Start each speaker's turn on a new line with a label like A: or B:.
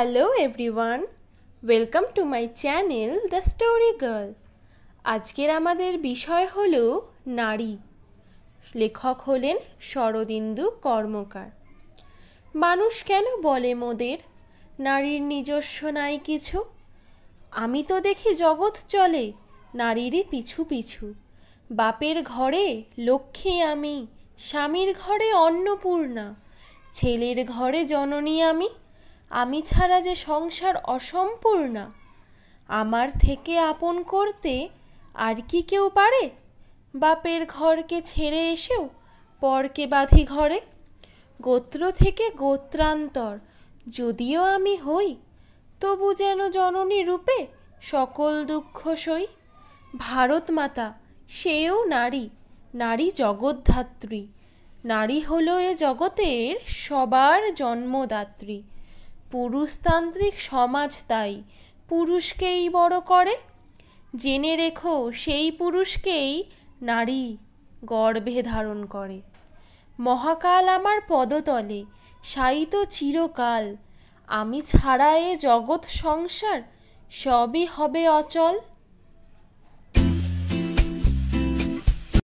A: hello everyone welcome to my channel the story girl আজকের আমাদের বিষয় হল নারী লেখক হলেন শরদিন্দু কর্মকার মানুষ কেন বলে মোদের নারীর নিজস্ব নাই কিছু আমি তো দেখি জগৎ চলে নারীরই পিছু পিছু বাপের ঘরে লক্ষ্মী আমি স্বামীর ঘরে অন্নপূর্ণা ছেলের ঘরে জননী আমি আমি ছাড়া যে সংসার অসম্পূর্ণা আমার থেকে আপন করতে আর কি কেউ পারে বাপের ঘরকে ছেড়ে এসেও পরকে বাঁধি ঘরে গোত্র থেকে গোত্রান্তর যদিও আমি হই তবু যেন জননী রূপে সকল দুঃখ সই ভারত মাতা সেও নারী নারী জগদ্ধাত্রী নারী হলো এ জগতের সবার জন্মদাত্রী পুরুষতান্ত্রিক সমাজ তাই পুরুষকেই বড় করে জেনে রেখো সেই পুরুষকেই নারী গর্ভে ধারণ করে মহাকাল আমার পদতলে সায়িত চিরকাল আমি ছাড়া এ জগৎ সংসার সবই হবে অচল